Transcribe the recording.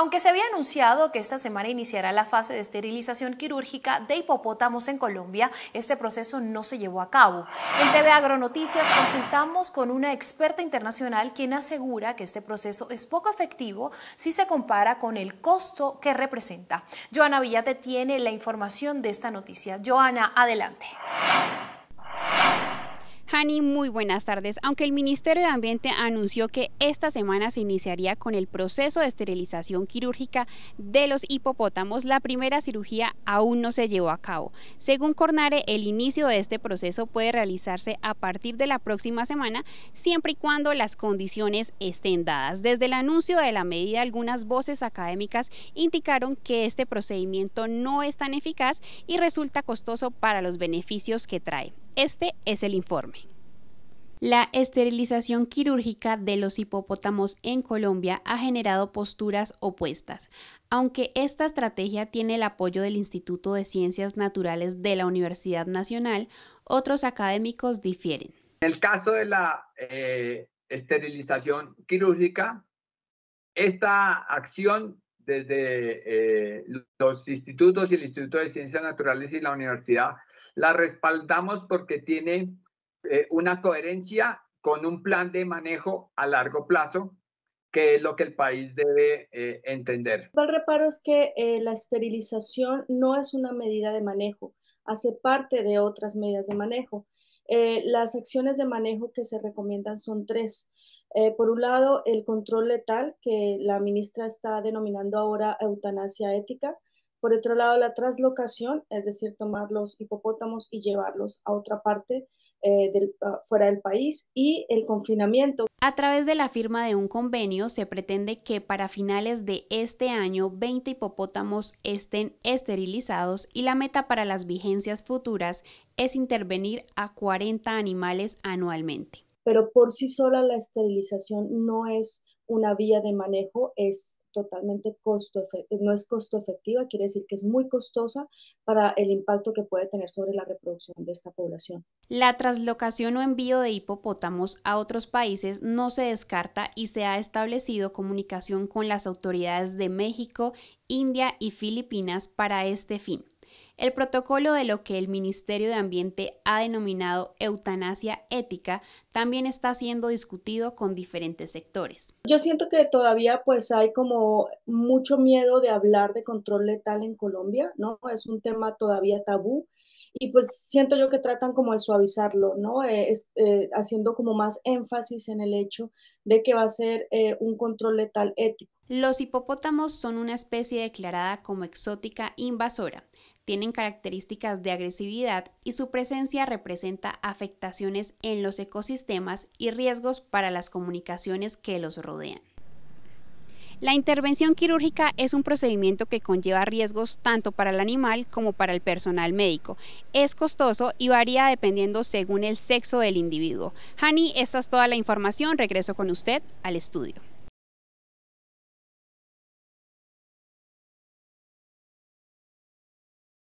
Aunque se había anunciado que esta semana iniciará la fase de esterilización quirúrgica de hipopótamos en Colombia, este proceso no se llevó a cabo. En TV Agronoticias consultamos con una experta internacional quien asegura que este proceso es poco efectivo si se compara con el costo que representa. Joana Villate tiene la información de esta noticia. Joana, adelante. Hani, muy buenas tardes. Aunque el Ministerio de Ambiente anunció que esta semana se iniciaría con el proceso de esterilización quirúrgica de los hipopótamos, la primera cirugía aún no se llevó a cabo. Según Cornare, el inicio de este proceso puede realizarse a partir de la próxima semana, siempre y cuando las condiciones estén dadas. Desde el anuncio de la medida, algunas voces académicas indicaron que este procedimiento no es tan eficaz y resulta costoso para los beneficios que trae. Este es el informe. La esterilización quirúrgica de los hipopótamos en Colombia ha generado posturas opuestas. Aunque esta estrategia tiene el apoyo del Instituto de Ciencias Naturales de la Universidad Nacional, otros académicos difieren. En el caso de la eh, esterilización quirúrgica, esta acción desde eh, los institutos y el Instituto de Ciencias Naturales y la universidad, la respaldamos porque tiene eh, una coherencia con un plan de manejo a largo plazo, que es lo que el país debe eh, entender. El reparo es que la esterilización no es una medida de manejo, hace parte de otras medidas de manejo. las acciones de manejo que se recomiendan son tres. Eh, por un lado, el control letal, que la ministra está denominando ahora eutanasia ética. Por otro lado, la traslocación, es decir, tomar los hipopótamos y llevarlos a otra parte eh, del, ah, fuera del país y el confinamiento. A través de la firma de un convenio se pretende que para finales de este año 20 hipopótamos estén esterilizados y la meta para las vigencias futuras es intervenir a 40 animales anualmente pero por sí sola la esterilización no es una vía de manejo, es totalmente costo, no es costo efectiva, quiere decir que es muy costosa para el impacto que puede tener sobre la reproducción de esta población. La traslocación o envío de hipopótamos a otros países no se descarta y se ha establecido comunicación con las autoridades de México, India y Filipinas para este fin. El protocolo de lo que el Ministerio de Ambiente ha denominado eutanasia ética también está siendo discutido con diferentes sectores. Yo siento que todavía pues hay como mucho miedo de hablar de control letal en Colombia, ¿no? Es un tema todavía tabú y pues siento yo que tratan como de suavizarlo, ¿no? Eh, eh, haciendo como más énfasis en el hecho de que va a ser eh, un control letal ético. Los hipopótamos son una especie declarada como exótica invasora. Tienen características de agresividad y su presencia representa afectaciones en los ecosistemas y riesgos para las comunicaciones que los rodean. La intervención quirúrgica es un procedimiento que conlleva riesgos tanto para el animal como para el personal médico. Es costoso y varía dependiendo según el sexo del individuo. Hani, esta es toda la información. Regreso con usted al estudio.